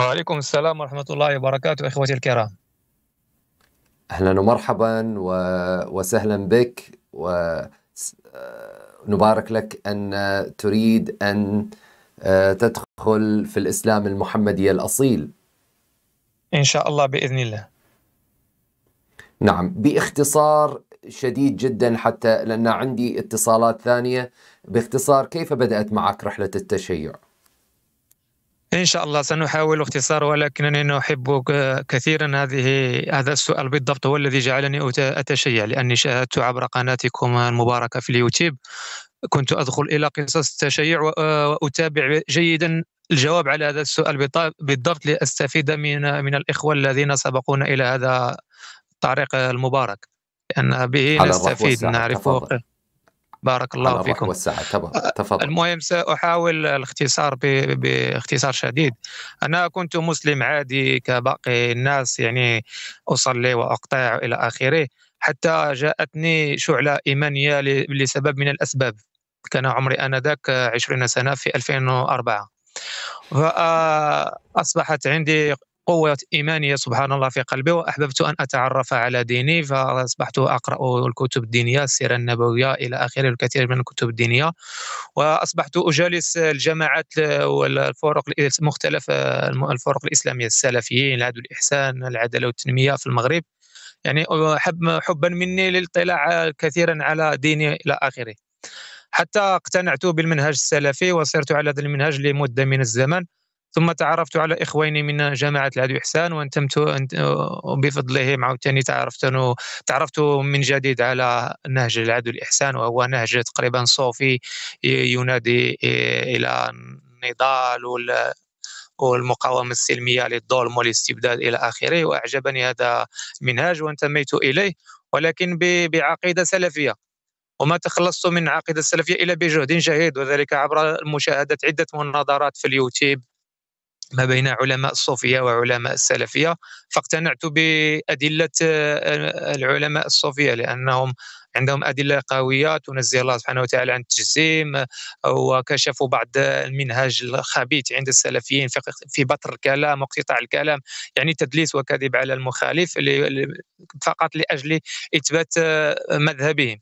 وعليكم السلام ورحمة الله وبركاته إخوتي الكرام أهلا ومرحبا و... وسهلا بك ونبارك آه، لك أن تريد أن آه، تدخل في الإسلام المحمدي الأصيل إن شاء الله بإذن الله نعم باختصار شديد جدا حتى لأن عندي اتصالات ثانية باختصار كيف بدأت معك رحلة التشيع؟ إن شاء الله سنحاول اختصار ولكنني نحب كثيرا هذه هذا السؤال بالضبط هو الذي جعلني أتشيع لأني شاهدت عبر قناتكم المباركة في اليوتيوب كنت أدخل إلى قصص التشيع وأتابع جيدا الجواب على هذا السؤال بالضبط لأستفيد من من الإخوة الذين سبقونا إلى هذا الطريق المبارك لأن به نستفيد نعرف بارك الله فيكم وسعة تفضل المهم سأحاول الاختصار باختصار شديد أنا كنت مسلم عادي كباقي الناس يعني أصلي وأقطع إلى آخره حتى جاءتني شعلة إيمانية لسبب من الأسباب كان عمري آنذاك 20 سنة في 2004 فأصبحت عندي قوة إيمانية سبحان الله في قلبي وأحببت أن أتعرف على ديني فأصبحت أقرأ الكتب الدينية السيرة النبوية إلى آخره الكثير من الكتب الدينية وأصبحت أجالس الجماعات والفرق مختلف الفرق الإسلامية السلفيين العدل الإحسان العدالة والتنمية في المغرب يعني حب حبا مني للاطلاع كثيرا على ديني إلى آخره حتى اقتنعت بالمنهج السلفي وسرت على هذا المنهج لمدة من الزمن ثم تعرفت على إخويني من جامعة العدو إحسان وانتمت بفضلهم عاوتاني تعرفت تعرفت من جديد على نهج العدو الإحسان وهو نهج تقريبا صوفي ينادي إلى النضال والمقاومة السلمية للظلم والاستبداد إلى آخره وأعجبني هذا المنهاج وانتميت إليه ولكن بعقيدة سلفية وما تخلصت من عقيدة السلفية إلا بجهد جهيد وذلك عبر مشاهدة عدة مناظرات في اليوتيوب ما بين علماء الصوفية وعلماء السلفية فاقتنعت بأدلة آه، العلماء الصوفية لأنهم عندهم أدلة قوية تنزه الله سبحانه وتعالى عن التجسيم آه، وكشفوا بعض المنهج الخبيث عند السلفيين في بطر الكلام وقطع الكلام يعني تدليس وكذب على المخالف فقط لأجل إثبات آه، مذهبهم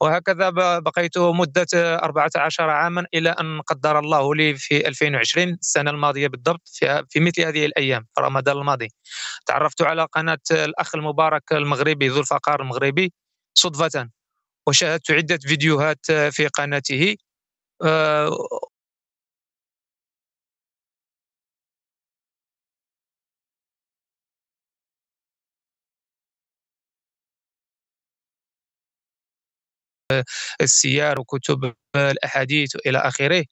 وهكذا بقيت مدة 14 آه، عاما إلى أن قدر الله لي في 2020 السنة الماضية بالضبط في, آه، في مثل هذه الأيام رمضان الماضي تعرفت على قناة الأخ المبارك المغربي ذو الفقار المغربي صدفة وشاهدت عدة فيديوهات آه، في قناته السير وكتب الأحاديث إلى آخره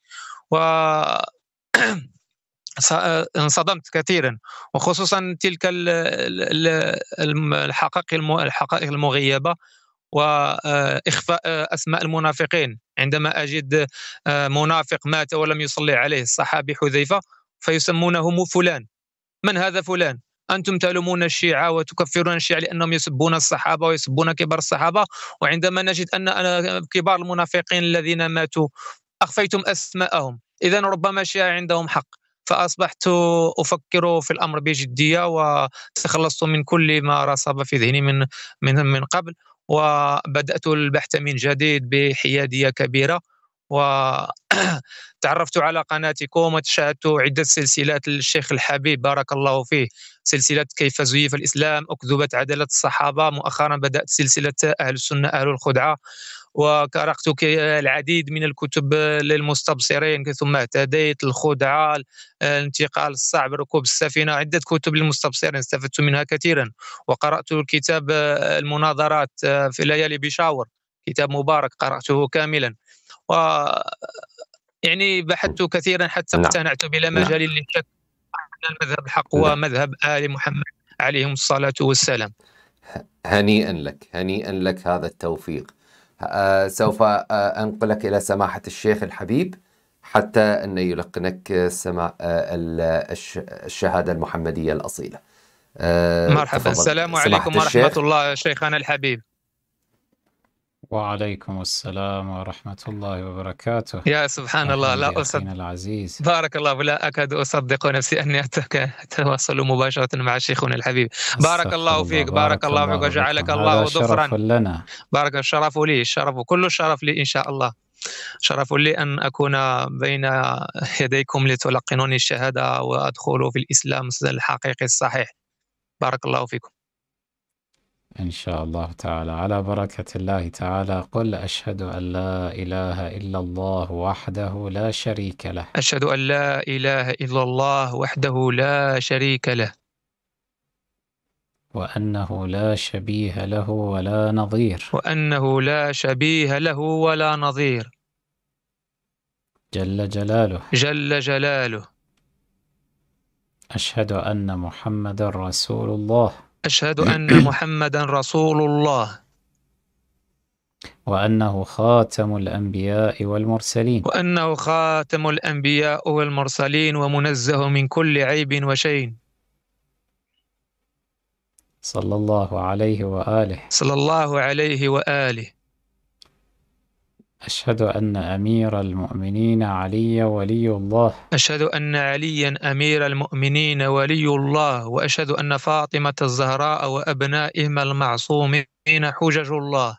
و انصدمت كثيرا وخصوصا تلك الحقائق الحقائق المغيبه واخفاء آه، آه، اسماء المنافقين عندما اجد آه، منافق مات ولم يصلي عليه الصحابي حذيفه فيسمونه فلان من هذا فلان انتم تلومون الشيعه وتكفرون الشيعه لانهم يسبون الصحابه ويسبون كبار الصحابه وعندما نجد ان كبار المنافقين الذين ماتوا اخفيتم اسماءهم اذا ربما الشيعه عندهم حق فاصبحت افكر في الامر بجديه وتخلصت من كل ما رصب في ذهني من من من قبل وبدات البحث من جديد بحياديه كبيره وتعرفت على قناتكم وتشاهدت عدة سلسلات للشيخ الحبيب بارك الله فيه سلسلة كيف زيف الإسلام أكذوبة عدالة الصحابة مؤخرا بدأت سلسلة أهل السنة أهل الخدعة وقرأت العديد من الكتب للمستبصرين ثم اهتديت الخدعة الانتقال الصعب ركوب السفينة عدة كتب للمستبصرين استفدت منها كثيرا وقرأت الكتاب المناظرات آه، في ليالي بشاور كتاب مبارك قرأته كاملا و يعني بحثت كثيرا حتى نعم. اقتنعت بلا نعم. مجال للشك ان المذهب الحق هو نعم. مذهب ال محمد عليهم الصلاه والسلام هنيئا لك هنيئا لك هذا التوفيق آه، سوف آه، انقلك الى سماحه الشيخ الحبيب حتى أن يلقنك سماع آه، الشهادة المحمدية الأصيلة مرحبا السلام عليكم ورحمة الله شيخنا الحبيب وعليكم السلام ورحمة الله وبركاته يا سبحان الله لا أصدق العزيز بارك الله لا أكاد أصدق نفسي أني أتواصل مباشرة مع شيخنا الحبيب بارك الله فيك بارك الله فيك وجعلك الله ظفرا لنا بارك الشرف لي الشرف كل الشرف لي إن شاء الله شرف لي أن أكون بين يديكم لتلقنوني الشهادة وأدخلوا في الإسلام الحقيقي الصحيح بارك الله فيكم إن شاء الله تعالى على بركة الله تعالى قل أشهد أن لا إله إلا الله وحده لا شريك له أشهد أن لا إله إلا الله وحده لا شريك له وأنه لا شبيه له ولا نظير وأنه لا شبيه له ولا نظير جل جلاله جل جلاله أشهد أن محمد رسول الله أشهد أن محمدا رسول الله وأنه خاتم الأنبياء والمرسلين وأنه خاتم الأنبياء والمرسلين ومنزه من كل عيب وشين صلى الله عليه وآله صلى الله عليه وآله أشهد أن أمير المؤمنين علي ولي الله أشهد أن عليا أمير المؤمنين ولي الله وأشهد أن فاطمة الزهراء وأبنائهم المعصومين حجج الله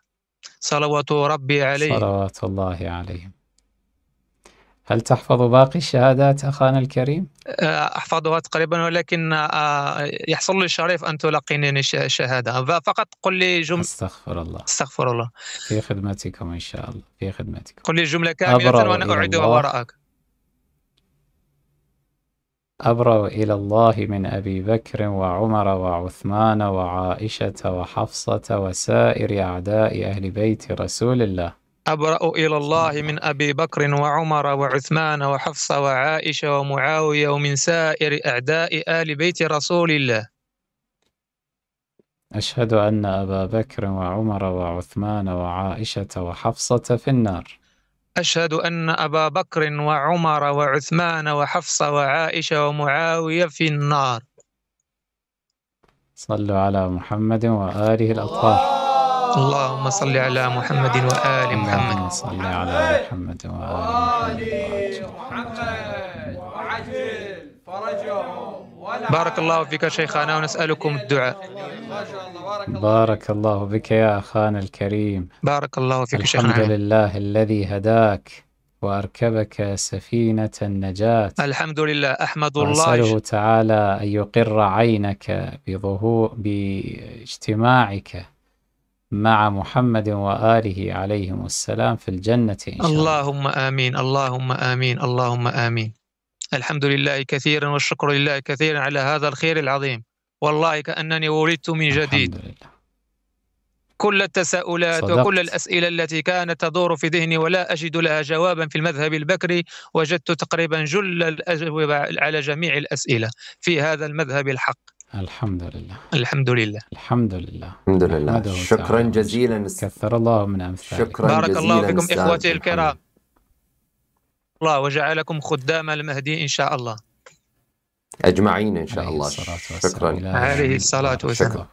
صلوات ربي عليهم صلوات الله عليهم هل تحفظ باقي الشهادات أخانا الكريم؟ آه، أحفظها تقريبا ولكن آه، يحصل لي الشريف أن تلقينني الشهادة فقط قل لي جملة استغفر الله استغفر الله في خدمتكم إن شاء الله في خدمتكم قل لي جملة كاملة وأنا أعيدها وراءك أبرأ إلى الله من أبي بكر وعمر وعثمان وعائشة وحفصة وسائر أعداء أهل بيت رسول الله أبرأ إلى الله من أبي بكر وعمر وعثمان وحفصة وعائشة ومعاوية ومن سائر أعداء آل بيت رسول الله أشهد أن أبا بكر وعمر وعثمان وعائشة وحفصة في النار أشهد أن أبا بكر وعمر وعثمان وحفصة وعائشة ومعاوية في النار صلوا على محمد وآله الأطهار اللهم صل على محمد وآل محمد اللهم صل على محمد وآل محمد وعجل فرجهم بارك الله فيك شيخنا ونسألكم الدعاء بارك الله بك يا أخانا الكريم بارك الله فيك شيخنا الحمد لله الذي هداك وأركبك سفينة النجاة الحمد لله أحمد الله وأسأله تعالى أن يقر عينك بظهور باجتماعك مع محمد وآله عليهم السلام في الجنة إن شاء الله اللهم آمين اللهم آمين اللهم آمين الحمد لله كثيرا والشكر لله كثيرا على هذا الخير العظيم والله كأنني ولدت من جديد الحمد لله. كل التساؤلات صدقت. وكل الأسئلة التي كانت تدور في ذهني ولا أجد لها جوابا في المذهب البكري وجدت تقريبا جل الأجوبة على جميع الأسئلة في هذا المذهب الحق الحمد لله الحمد لله الحمد لله الحمد لله شكرا جزيلا كثر الله من امثالك شكرا بارك الله فيكم اخوتي الكرام الله وجعلكم خدام المهدي ان شاء الله اجمعين ان شاء الله شكرا عليه الصلاه والسلام